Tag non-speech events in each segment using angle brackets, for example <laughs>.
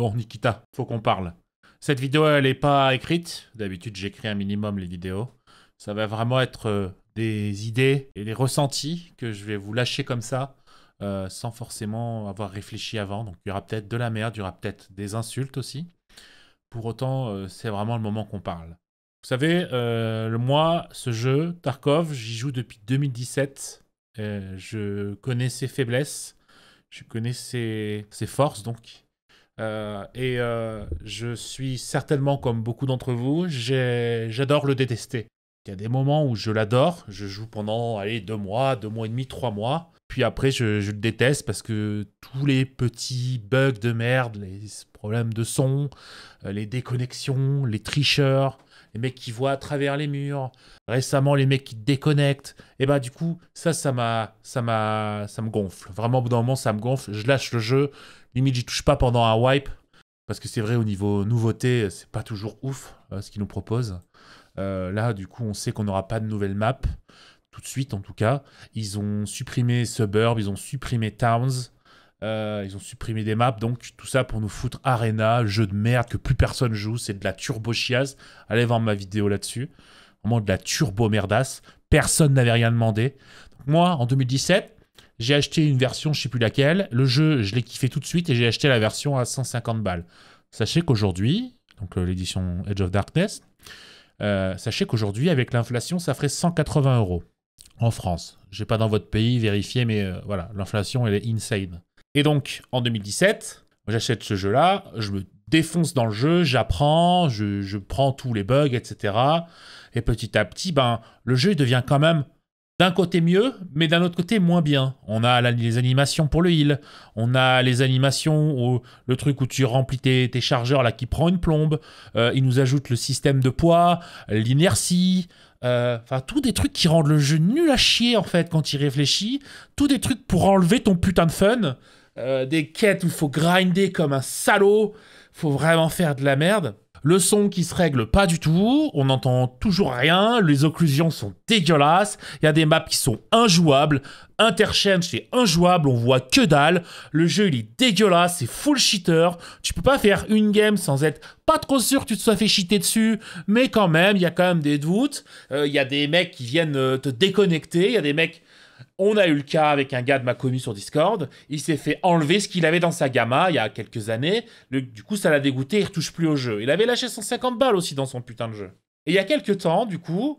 Bon, Nikita, faut qu'on parle. Cette vidéo, elle n'est pas écrite. D'habitude, j'écris un minimum les vidéos. Ça va vraiment être euh, des idées et des ressentis que je vais vous lâcher comme ça, euh, sans forcément avoir réfléchi avant. Donc, il y aura peut-être de la merde, il y aura peut-être des insultes aussi. Pour autant, euh, c'est vraiment le moment qu'on parle. Vous savez, le moi, ce jeu, Tarkov, j'y joue depuis 2017. je connais ses faiblesses, je connais ses, ses forces donc euh, et euh, je suis certainement comme beaucoup d'entre vous, j'adore le détester. Il y a des moments où je l'adore, je joue pendant allez, deux mois, deux mois et demi, trois mois. Puis après, je, le déteste parce que tous les petits bugs de merde, les problèmes de son, euh, les déconnexions, les tricheurs, les mecs qui voient à travers les murs, récemment les mecs qui déconnectent, et eh bah ben, du coup, ça, ça m'a, ça m'a, ça me gonfle. Vraiment, au bout d'un moment, ça me gonfle. Je lâche le jeu, Limite, j'y touche pas pendant un wipe. Parce que c'est vrai, au niveau nouveauté, c'est pas toujours ouf euh, ce qu'ils nous proposent. Euh, là, du coup, on sait qu'on n'aura pas de nouvelles maps. Tout de suite, en tout cas. Ils ont supprimé Suburb, ils ont supprimé Towns. Euh, ils ont supprimé des maps, donc tout ça pour nous foutre Arena, jeu de merde que plus personne joue, c'est de la turbo chiasse. Allez voir ma vidéo là-dessus. Vraiment de la turbo merdasse. Personne n'avait rien demandé. moi, en 2017, j'ai acheté une version, je sais plus laquelle. Le jeu, je l'ai kiffé tout de suite et j'ai acheté la version à 150 balles. Sachez qu'aujourd'hui, donc euh, l'édition Edge of Darkness, euh, sachez qu'aujourd'hui, avec l'inflation, ça ferait 180 euros en France. Je J'ai pas dans votre pays vérifié, mais euh, voilà, l'inflation, elle est insane. Et donc, en 2017, j'achète ce jeu-là, je me défonce dans le jeu, j'apprends, je, prends tous les bugs, etc. Et petit à petit, ben, le jeu devient quand même d'un côté mieux, mais d'un autre côté moins bien. On a les animations pour le heal, on a les animations, où, le truc où tu remplis tes, chargeurs là qui prend une plombe, euh, il nous ajoute le système de poids, l'inertie, euh, enfin tous des trucs qui rendent le jeu nul à chier en fait quand il réfléchit, tous des trucs pour enlever ton putain de fun, euh, des quêtes où il faut grinder comme un salaud, faut vraiment faire de la merde. Le son qui se règle pas du tout, on n'entend toujours rien, les occlusions sont dégueulasses, il y a des maps qui sont injouables, Interchange c'est injouable, on voit que dalle, le jeu il est dégueulasse, c'est full cheater, tu peux pas faire une game sans être pas trop sûr que tu te sois fait cheater dessus, mais quand même, il y a quand même des doutes, euh, il y a des mecs qui viennent euh, te déconnecter, il y a des mecs on a eu le cas avec un gars de ma commu sur Discord. Il s'est fait enlever ce qu'il avait dans sa gamma il y a quelques années. du coup, ça l'a dégoûté, il retouche plus au jeu. Il avait lâché 150 balles aussi dans son putain de jeu. Et il y a quelques temps, du coup,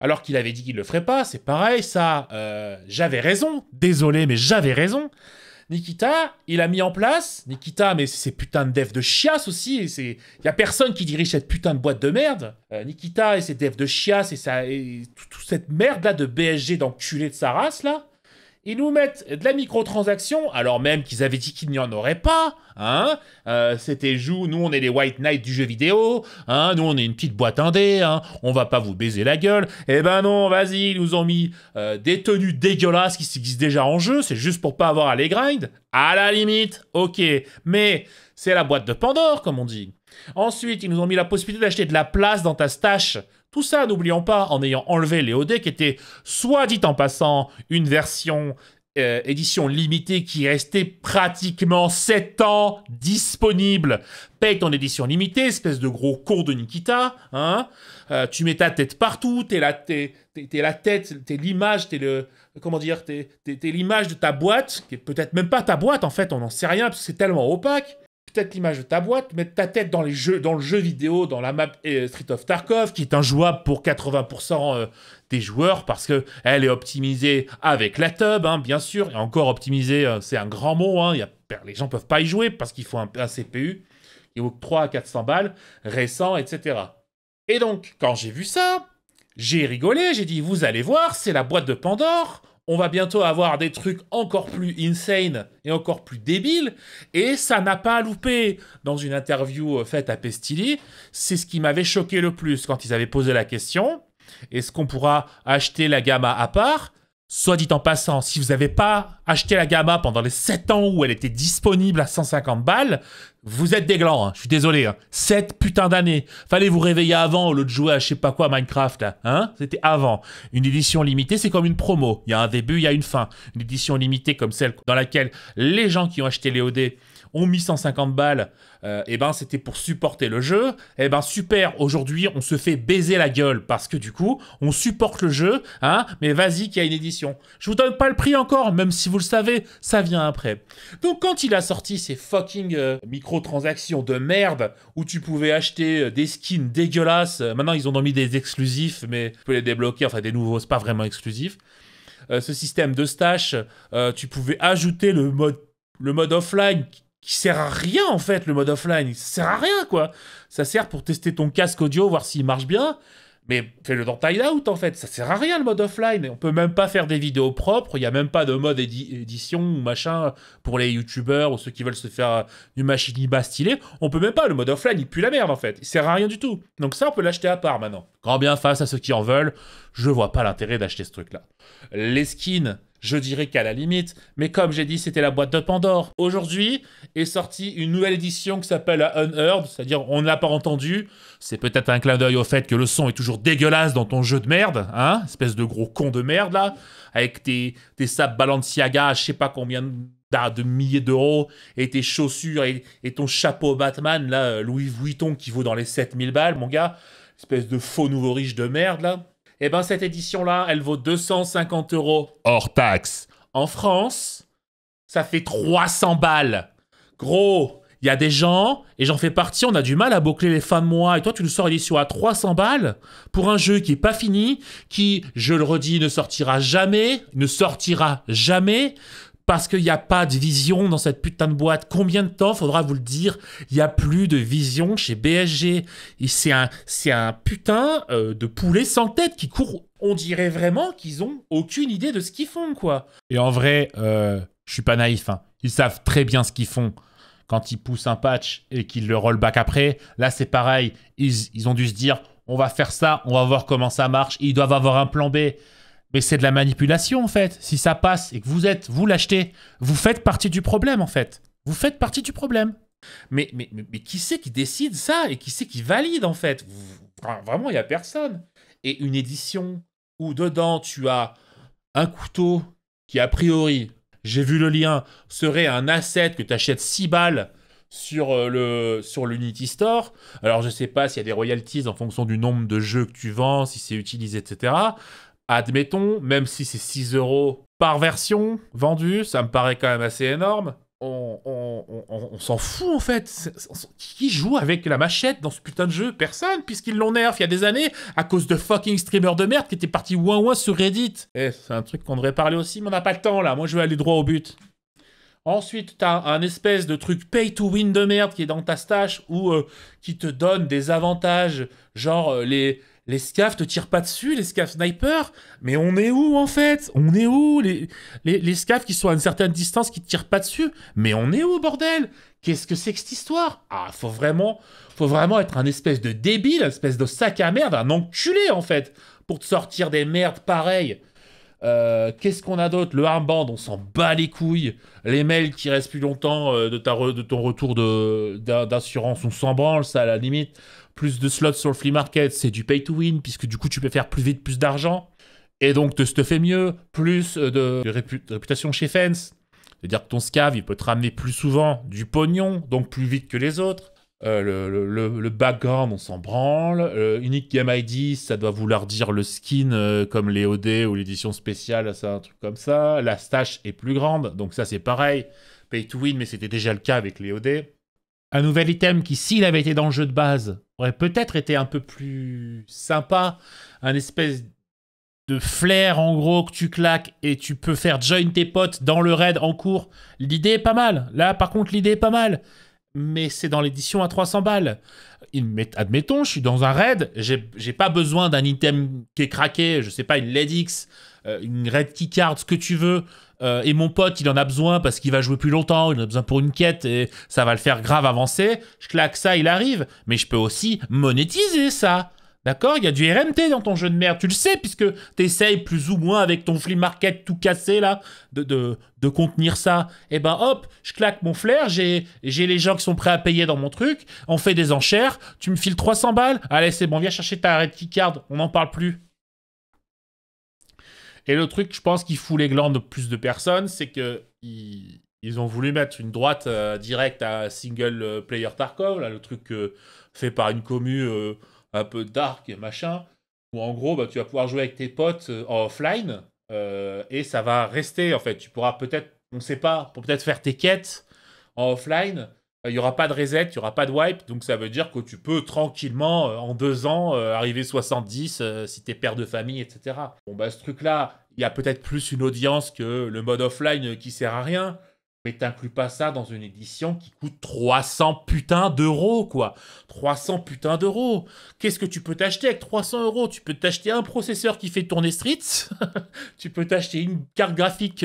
alors qu'il avait dit qu'il le ferait pas, c'est pareil ça. Euh, j'avais raison. Désolé, mais j'avais raison. Nikita, il a mis en place, Nikita, mais c'est putain de devs de chiasse aussi, il y a personne qui dirige cette putain de boîte de merde. Euh, Nikita et ses devs de chiasse et, ça, et toute cette merde là de BSG d'enculé de sa race là ils nous mettent de la microtransaction, alors même qu'ils avaient dit qu'il n'y en aurait pas. Hein euh, C'était joue, nous on est les White Knights du jeu vidéo, hein nous on est une petite boîte indé, hein on va pas vous baiser la gueule. Eh ben non, vas-y, ils nous ont mis euh, des tenues dégueulasses qui existent déjà en jeu, c'est juste pour pas avoir à les grind. À la limite, ok, mais c'est la boîte de Pandore, comme on dit. Ensuite, ils nous ont mis la possibilité d'acheter de la place dans ta stache ça, n'oublions pas, en ayant enlevé les OD, qui était, soit dit en passant, une version euh, édition limitée qui restait pratiquement 7 ans disponible. Paye ton édition limitée, espèce de gros cours de Nikita. Hein euh, tu mets ta tête partout, t'es la, t'es, la tête, t'es l'image, t'es le. Comment dire T'es, l'image de ta boîte, qui est peut-être même pas ta boîte en fait, on n'en sait rien parce que c'est tellement opaque l'image de ta boîte, mettre ta tête dans, les jeux, dans le jeu vidéo, dans la map euh, Street of Tarkov, qui est un jouable pour 80% euh, des joueurs parce que elle est optimisée avec la tub, hein, bien sûr. Et encore optimisée, euh, c'est un grand mot. Hein, les gens peuvent pas y jouer parce qu'il faut un, CPU qui vaut 3 à 400 balles, récent, etc. Et donc, quand j'ai vu ça, j'ai rigolé, j'ai dit, vous allez voir, c'est la boîte de Pandore on va bientôt avoir des trucs encore plus insane et encore plus débiles. Et ça n'a pas loupé. Dans une interview euh, faite à Pestilly, c'est ce qui m'avait choqué le plus quand ils avaient posé la question. Est-ce qu'on pourra acheter la gamma à part Soit dit en passant, si vous n'avez pas acheté la Gamma pendant les 7 ans où elle était disponible à 150 balles, vous êtes des glands, hein. je suis désolé. Hein. 7 putains d'années. Fallait vous réveiller avant au lieu de jouer à je sais pas quoi Minecraft. Hein C'était avant. Une édition limitée, c'est comme une promo. Il y a un début, il y a une fin. Une édition limitée comme celle dans laquelle les gens qui ont acheté les OD ont mis 150 balles, et euh, eh ben c'était pour supporter le jeu. Et eh ben super, aujourd'hui on se fait baiser la gueule parce que du coup on supporte le jeu, hein, mais vas-y qu'il y a une édition. Je vous donne pas le prix encore, même si vous le savez, ça vient après. Donc quand il a sorti ces fucking euh, microtransactions de merde où tu pouvais acheter euh, des skins dégueulasses, maintenant ils ont mis des exclusifs, mais tu peux les débloquer, enfin des nouveaux, c'est pas vraiment exclusif. ce système de stash, tu pouvais ajouter le mode, le mode offline qui sert à rien en fait le mode offline, ça sert à rien quoi. Ça sert pour tester ton casque audio, voir s'il marche bien, mais fais-le dans Out en fait, ça sert à rien le mode offline. On peut même pas faire des vidéos propres, il n'y a même pas de mode édition ou machin pour les youtubeurs ou ceux qui veulent se faire du machinima stylé. On peut même pas, le mode offline il pue la merde en fait, il sert à rien du tout. Donc ça on peut l'acheter à part maintenant. Quand bien face à ceux qui en veulent, je vois pas l'intérêt d'acheter ce truc là. Les skins, je dirais qu'à la limite. Mais comme j'ai dit, c'était la boîte de Pandore. Aujourd'hui est sortie une nouvelle édition qui s'appelle Unheard, c'est-à-dire on ne l'a pas entendu. C'est peut-être un clin d'œil au fait que le son est toujours dégueulasse dans ton jeu de merde, hein Espèce de gros con de merde là, avec tes, tes Balenciaga, je sais pas combien de ah, de milliers d'euros et tes chaussures et, et, ton chapeau Batman, là, euh, Louis Vuitton qui vaut dans les 7000 balles, mon gars. Espèce de faux nouveau riche de merde, là. Eh ben cette édition-là, elle vaut 250 euros hors taxe. En France, ça fait 300 balles. Gros, il y a des gens, et j'en fais partie, on a du mal à boucler les fins de mois, et toi tu nous sors édition à 300 balles pour un jeu qui n'est pas fini, qui, je le redis, ne sortira jamais, ne sortira jamais parce qu'il n'y a pas de vision dans cette putain de boîte. Combien de temps faudra vous le dire Il n'y a plus de vision chez BSG. C'est un, c'est un putain euh, de poulet sans tête qui court. On dirait vraiment qu'ils ont aucune idée de ce qu'ils font, quoi. Et en vrai, euh, je suis pas naïf. Hein. Ils savent très bien ce qu'ils font. Quand ils poussent un patch et qu'ils le back après, là c'est pareil. Ils, ils ont dû se dire, on va faire ça, on va voir comment ça marche. Ils doivent avoir un plan B. Mais c'est de la manipulation en fait. Si ça passe et que vous êtes, vous l'achetez, vous faites partie du problème en fait. Vous faites partie du problème. Mais, mais, qui c'est qui décide ça et qui c'est qui valide en fait Vraiment, il n'y a personne. Et une édition où dedans tu as un couteau qui a priori, j'ai vu le lien, serait un asset que tu achètes 6 balles sur euh, le sur l'Unity Store. Alors je ne sais pas s'il y a des royalties en fonction du nombre de jeux que tu vends, si c'est utilisé, etc admettons, même si c'est 6 euros par version vendue, ça me paraît quand même assez énorme. On, s'en fout en fait. Qui joue avec la machette dans ce putain de jeu Personne, puisqu'ils l'ont nerf il y a des années à cause de fucking streamers de merde qui étaient partis ouin ouin sur Reddit. Eh, c'est un truc qu'on devrait parler aussi, mais on n'a pas le temps là. Moi je vais aller droit au but. Ensuite, tu as un espèce de truc pay to win de merde qui est dans ta stash, ou euh, qui te donne des avantages, genre euh, les, les SCAF te tirent pas dessus, les SCAF snipers Mais on est où en fait On est où les, les, qui sont à une certaine distance qui te tirent pas dessus Mais on est où bordel Qu'est-ce que c'est que cette histoire Ah, faut vraiment, faut vraiment être un espèce de débile, un espèce de sac à merde, un enculé en fait, pour te sortir des merdes pareilles. Euh, qu'est-ce qu'on a d'autre Le armband, on s'en bat les couilles. Les mails qui restent plus longtemps euh, de, ta de ton retour d'assurance, on s'en branle, ça à la limite plus de slots sur le flea market, c'est du pay to win, puisque du coup, tu peux faire plus vite plus d'argent, et donc te fait mieux, plus euh, de, réputation chez Fence. C'est-à-dire que ton scav, il peut te ramener plus souvent du pognon, donc plus vite que les autres. Euh, le, le, background, on s'en branle. Euh, Unique Game ID, ça doit vouloir dire le skin comme les OD ou l'édition spéciale, ça, un truc comme ça. La stache est plus grande, donc ça c'est pareil. Pay to win, mais c'était déjà le cas avec les OD un nouvel item qui, s'il avait été dans le jeu de base, aurait peut-être été un peu plus sympa, un espèce de flair en gros que tu claques et tu peux faire join tes potes dans le raid en cours. L'idée est pas mal. Là, par contre, l'idée est pas mal. Mais c'est dans l'édition à 300 balles. Admettons, je suis dans un raid, j'ai pas besoin d'un item qui est craqué, je sais pas, une Ledix, euh, une Red Keycard, ce que tu veux. Euh, et mon pote, il en a besoin parce qu'il va jouer plus longtemps, il en a besoin pour une quête, et ça va le faire grave avancer, je claque ça, il arrive. Mais je peux aussi monétiser ça. D'accord Il y a du RMT dans ton jeu de merde, tu le sais, puisque t'essayes plus ou moins avec ton flea market tout cassé là, de, de, contenir ça. Et eh ben hop, je claque mon flair, j'ai les gens qui sont prêts à payer dans mon truc, on fait des enchères, tu me files 300 balles, allez c'est bon, viens chercher ta red key card, on n'en parle plus. Et le truc, je pense, qui fout les glandes de plus de personnes, c'est que ils, ils, ont voulu mettre une droite euh, directe à single euh, player Tarkov, là, le truc euh, fait par une commu un peu dark et machin, où en gros, bah, tu vas pouvoir jouer avec tes potes en offline et ça va rester en fait. Tu pourras peut-être, on ne sait pas, pour peut-être faire tes quêtes en offline, il n'y aura pas de reset, il n'y aura pas de wipe, donc ça veut dire que tu peux tranquillement, euh, en deux ans, euh, arriver 70 euh, si t'es père de famille, etc. Bon, bah, ce truc-là, il y a peut-être plus une audience que le mode offline qui sert à rien, mais t'inclus pas ça dans une édition qui coûte 300 putains d'euros, quoi. 300 putains d'euros. Qu'est-ce que tu peux t'acheter avec 300 euros Tu peux t'acheter un processeur qui fait tourner Streets <laughs> tu peux t'acheter une carte graphique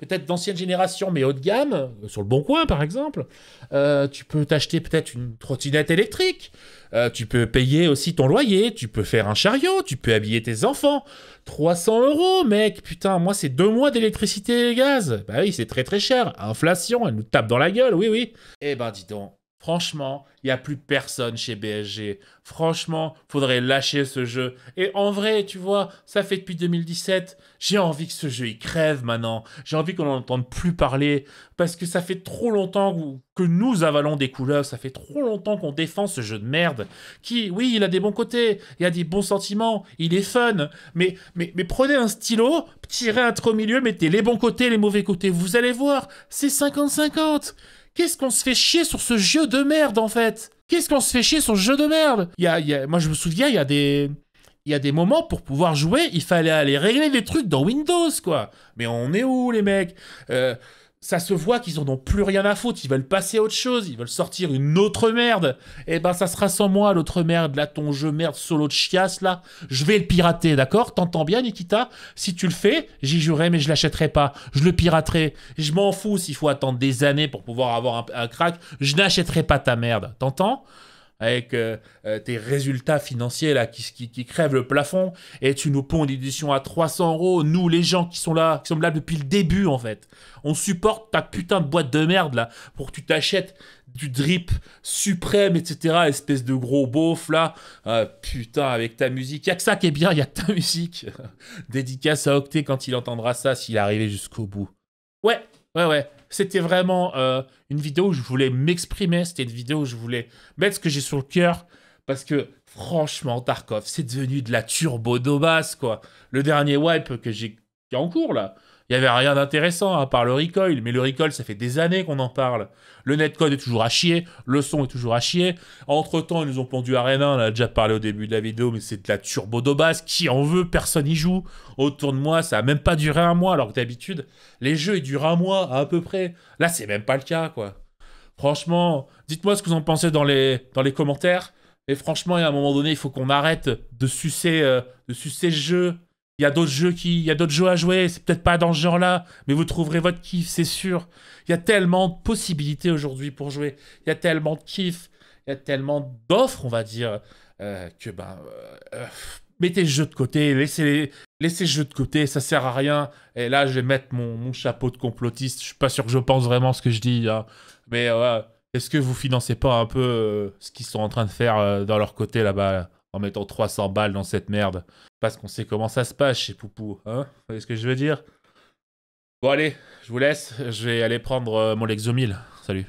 peut-être d'ancienne génération, mais haut de gamme, euh, sur le Bon Coin par exemple. Euh, tu peux t'acheter peut-être une trottinette électrique. Euh, tu peux payer aussi ton loyer. Tu peux faire un chariot. Tu peux habiller tes enfants. 300 euros, mec. Putain, moi, c'est deux mois d'électricité et gaz. Bah oui, c'est très très cher. Inflation, elle nous tape dans la gueule. Oui, oui. Eh ben, dis donc. Franchement, il n'y a plus personne chez BSG. Franchement, faudrait lâcher ce jeu. Et en vrai, tu vois, ça fait depuis 2017. J'ai envie que ce jeu y crève maintenant. J'ai envie qu'on n'entende plus parler. Parce que ça fait trop longtemps que nous avalons des couleurs. Ça fait trop longtemps qu'on défend ce jeu de merde. Qui, oui, il a des bons côtés. Il a des bons sentiments. Il est fun. Mais, mais, mais prenez un stylo, tirez un trop milieu, mettez les bons côtés, les mauvais côtés. Vous allez voir, c'est 50-50. Qu'est-ce qu'on se fait chier sur ce jeu de merde, en fait Qu'est-ce qu'on se fait chier sur ce jeu de merde Moi, je me souviens, il y a des... Il y a des moments pour pouvoir jouer, il fallait aller régler des trucs dans Windows, quoi. Mais on est où, les mecs euh, ça se voit qu'ils en ont plus rien à foutre, ils veulent passer à autre chose, ils veulent sortir une autre merde. Et eh ben ça sera sans moi l'autre merde, là ton jeu merde solo de chiasse là, je vais le pirater, d'accord T'entends bien Nikita Si tu le fais, j'y jurerai mais je l'achèterai pas, je le piraterai. Je m'en fous s'il faut attendre des années pour pouvoir avoir un, un crack, je n'achèterai pas ta merde, t'entends avec euh, euh, tes résultats financiers là, qui, qui, crèvent le plafond, et tu nous ponds une édition à 300 euros. Nous, les gens qui sont là, qui sommes là depuis le début, en fait, on supporte ta putain de boîte de merde là, pour que tu t'achètes du drip suprême, etc. Espèce de gros beauf là. Ah, putain, avec ta musique. a que ça qui est bien, il y a ta musique. <laughs> Dédicace à Octet quand il entendra ça, s'il est jusqu'au bout. Ouais, ouais, ouais. C'était vraiment euh, une vidéo où je voulais m'exprimer. C'était une vidéo où je voulais mettre ce que j'ai sur le cœur. Parce que franchement, Tarkov, c'est devenu de la turbo dobasse quoi. Le dernier wipe que j'ai en cours, là, il n'y avait rien d'intéressant à part le recoil, mais le recoil, ça fait des années qu'on en parle. Le netcode est toujours à chier, le son est toujours à chier. Entre temps, ils nous ont pendu Arena, on a déjà parlé au début de la vidéo, mais c'est de la turbo de base. Qui en veut Personne y joue. Autour de moi, ça a même pas duré un mois, alors que d'habitude, les jeux, ils durent un mois à, peu près. Là, c'est même pas le cas, quoi. Franchement, dites-moi ce que vous en pensez dans les, dans les commentaires. Et franchement, a un moment donné, il faut qu'on arrête de sucer, euh, de sucer ce jeu. Il y a d'autres jeux qui, y a d'autres jeux à jouer. C'est peut-être pas dans ce genre-là, mais vous trouverez votre kiff, c'est sûr. Il y a tellement de possibilités aujourd'hui pour jouer. Il y a tellement de kiff, il y a tellement d'offres, on va dire, euh, que ben, euh, euh, mettez le jeu de côté, laissez laissez le jeu de côté. Ça sert à rien. Et là, je vais mettre mon, chapeau de complotiste. Je suis pas sûr que je pense vraiment ce que je dis, hein. mais est-ce que vous financez pas un peu ce qu'ils sont en train de faire dans leur côté là-bas là bas en mettant 300 balles dans cette merde. Parce qu'on sait comment ça se passe chez Poupou, hein Vous voyez ce que je veux dire Bon allez, je vous laisse, je vais aller prendre euh, mon Lexomil. Salut.